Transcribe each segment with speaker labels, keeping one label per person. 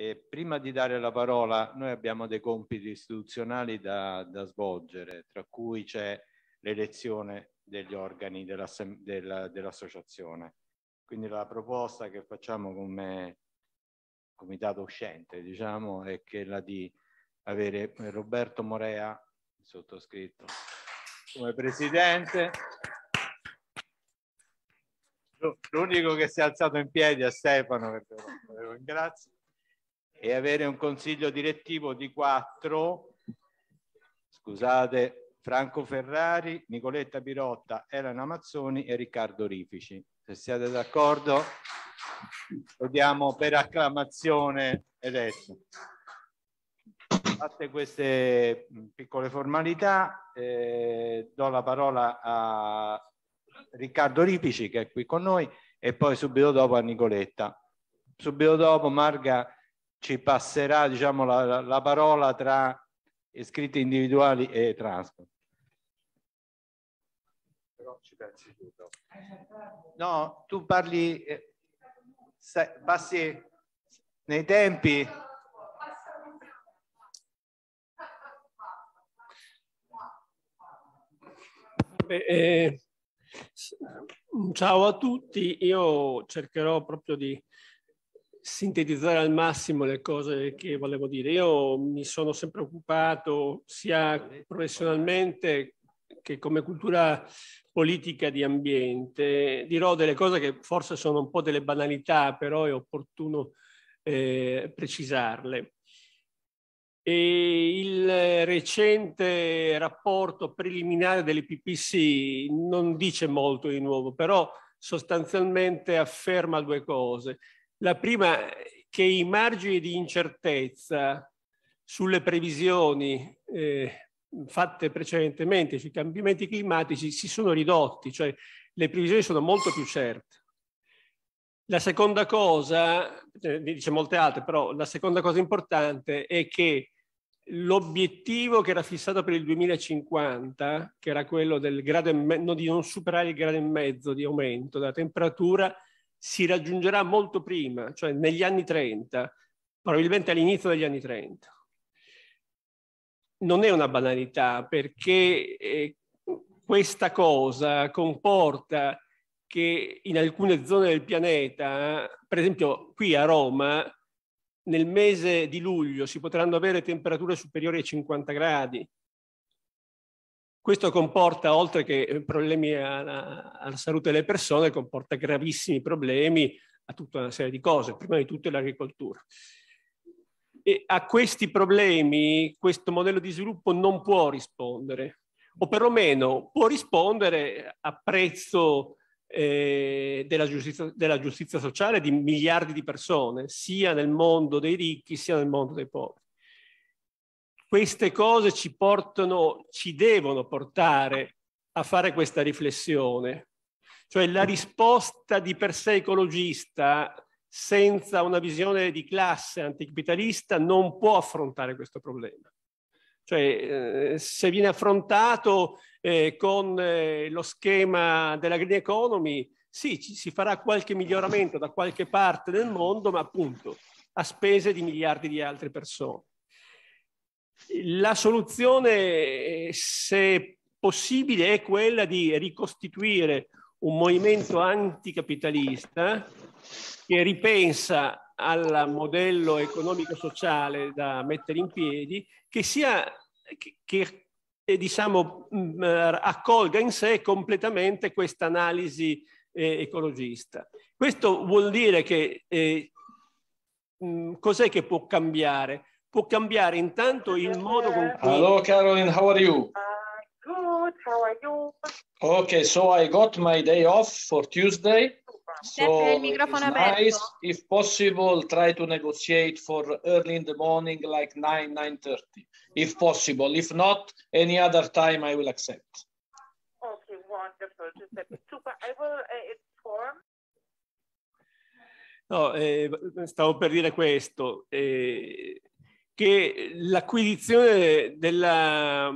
Speaker 1: E prima di dare la parola, noi abbiamo dei compiti istituzionali da, da svolgere, tra cui c'è l'elezione degli organi dell'associazione. Dell Quindi la proposta che facciamo come comitato uscente, diciamo, è quella di avere Roberto Morea, sottoscritto, come presidente. L'unico che si è alzato in piedi è Stefano, che ringrazio e avere un consiglio direttivo di quattro, scusate, Franco Ferrari, Nicoletta Pirotta, Elena Mazzoni e Riccardo Rifici. Se siete d'accordo, lo diamo per acclamazione eletto. Fatte queste piccole formalità, eh, do la parola a Riccardo Rifici che è qui con noi e poi subito dopo a Nicoletta. Subito dopo Marga ci passerà diciamo, la, la parola tra iscritti individuali e transport. No, tu parli, eh, passi nei tempi.
Speaker 2: Eh, ciao a tutti, io cercherò proprio di sintetizzare al massimo le cose che volevo dire. Io mi sono sempre occupato sia professionalmente che come cultura politica di ambiente. Dirò delle cose che forse sono un po' delle banalità, però è opportuno eh, precisarle. E il recente rapporto preliminare dell'IPPC non dice molto di nuovo, però sostanzialmente afferma due cose. La prima che i margini di incertezza sulle previsioni eh, fatte precedentemente sui cambiamenti climatici si sono ridotti, cioè le previsioni sono molto più certe. La seconda cosa, eh, dice molte altre, però la seconda cosa importante è che l'obiettivo che era fissato per il 2050, che era quello del grado e me- no, di non superare il grado e mezzo di aumento della temperatura, si raggiungerà molto prima, cioè negli anni 30, probabilmente all'inizio degli anni 30. Non è una banalità perché eh, questa cosa comporta che in alcune zone del pianeta, per esempio qui a Roma, nel mese di luglio si potranno avere temperature superiori ai 50 gradi, questo comporta, oltre che eh, problemi alla, alla, salute delle persone, comporta gravissimi problemi a tutta una serie di cose, prima di tutto l'agricoltura. E a questi problemi questo modello di sviluppo non può rispondere, o perlomeno può rispondere a prezzo eh, della, giustizia, della giustizia sociale di miliardi di persone, sia nel mondo dei ricchi sia nel mondo dei poveri queste cose ci portano, ci devono portare a fare questa riflessione. Cioè la risposta di per sé ecologista senza una visione di classe anticapitalista non può affrontare questo problema. Cioè eh, se viene affrontato eh, con eh, lo schema della green economy, sì, ci, si farà qualche miglioramento da qualche parte del mondo, ma appunto a spese di miliardi di altre persone. La soluzione, eh, se possibile, è quella di ricostituire un movimento anticapitalista che ripensa al modello economico-sociale da mettere in piedi, che, sia, che, che eh, diciamo, mm, eh, accolga in sé completamente questa analisi eh, ecologista. Questo vuol dire che eh, mm, cos'è che può cambiare? può cambiare intanto il modo con cui... Hello Caroline, how are you?
Speaker 1: Uh, good, how are you?
Speaker 2: Ok, so I got my day off for Tuesday.
Speaker 1: So il Nice.
Speaker 2: If possible, try to negotiate for early in the morning, like 9, 9.30, if possible. If not, any other time I will accept.
Speaker 1: Okay, wonderful. Super. I will uh, inform.
Speaker 2: No, eh, stavo per dire questo. Eh, che l'acquisizione della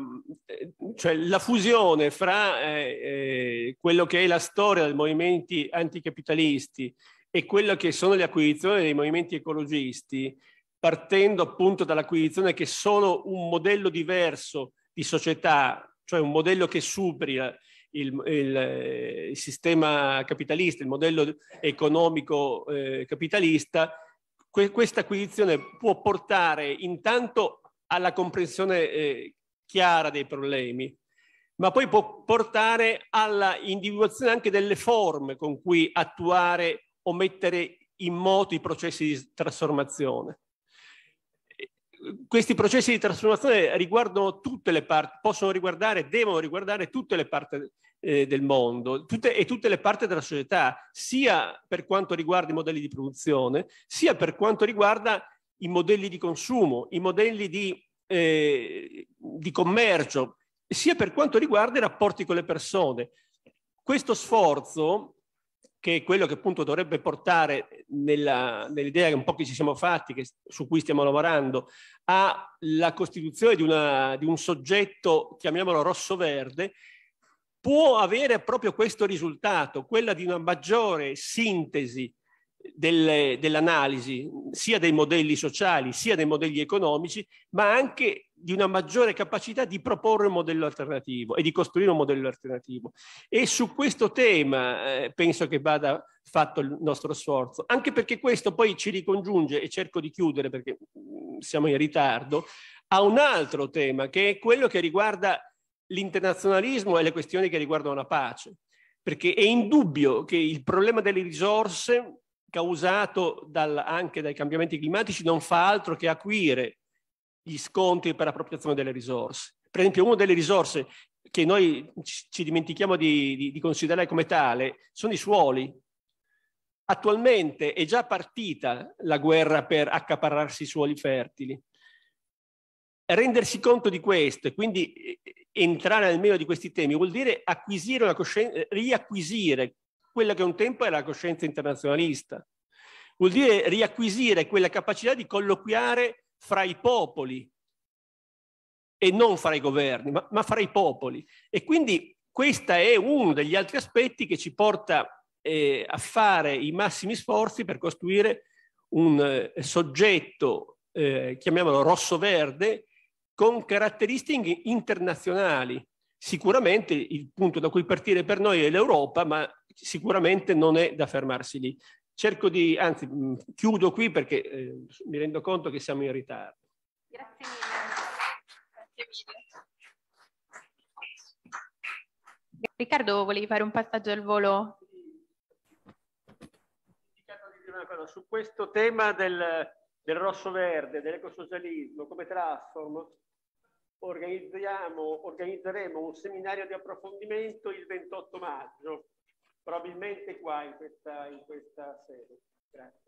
Speaker 2: cioè la fusione fra eh, eh, quello che è la storia dei movimenti anticapitalisti e quello che sono le acquisizioni dei movimenti ecologisti, partendo appunto dall'acquisizione che solo un modello diverso di società, cioè un modello che superi il, il, il sistema capitalista, il modello economico eh, capitalista, que questa acquisizione può portare intanto alla comprensione eh, chiara dei problemi, ma poi può portare alla individuazione anche delle forme con cui attuare o mettere in moto i processi di trasformazione. Questi processi di trasformazione riguardano tutte le parti, possono riguardare, devono riguardare tutte le parti eh, del mondo tutte, e tutte le parti della società, sia per quanto riguarda i modelli di produzione, sia per quanto riguarda i modelli di consumo, i modelli di, eh, di commercio, sia per quanto riguarda i rapporti con le persone. Questo sforzo che è quello che appunto dovrebbe portare nell'idea che un po' che ci siamo fatti, che, su cui stiamo lavorando, alla costituzione di, una, di, un soggetto, chiamiamolo rosso-verde, può avere proprio questo risultato, quella di una maggiore sintesi del, dell'analisi sia dei modelli sociali sia dei modelli economici, ma anche di una maggiore capacità di proporre un modello alternativo e di costruire un modello alternativo. E su questo tema eh, penso che vada fatto il nostro sforzo, anche perché questo poi ci ricongiunge, e cerco di chiudere perché mm, siamo in ritardo, a un altro tema che è quello che riguarda l'internazionalismo e le questioni che riguardano la pace, perché è indubbio che il problema delle risorse causato dal, anche dai cambiamenti climatici non fa altro che acuire gli scontri per appropriazione delle risorse. Per esempio, una delle risorse che noi ci dimentichiamo di, di, di considerare come tale sono i suoli. Attualmente è già partita la guerra per accaparrarsi i suoli fertili rendersi conto di questo e quindi entrare nel mero di questi temi vuol dire acquisire una coscienza, eh, riacquisire quella che un tempo era la coscienza internazionalista, vuol dire riacquisire quella capacità di colloquiare fra i popoli e non fra i governi, ma, ma fra i popoli. E quindi questo è uno degli altri aspetti che ci porta eh, a fare i massimi sforzi per costruire un eh, soggetto, eh, chiamiamolo rosso-verde, con caratteristiche internazionali. Sicuramente il punto da cui partire per noi è l'Europa, ma sicuramente non è da fermarsi lì. Cerco di, anzi, mm, chiudo qui perché eh, mi rendo conto che siamo in ritardo.
Speaker 1: Grazie mille. Grazie
Speaker 2: mille. Riccardo, volevi fare un passaggio al volo? Su questo tema del, del rosso verde, dell'ecosocialismo come Transform, organizzeremo un seminario di approfondimento il 28 maggio, probabilmente qua in questa, in questa sede. Grazie.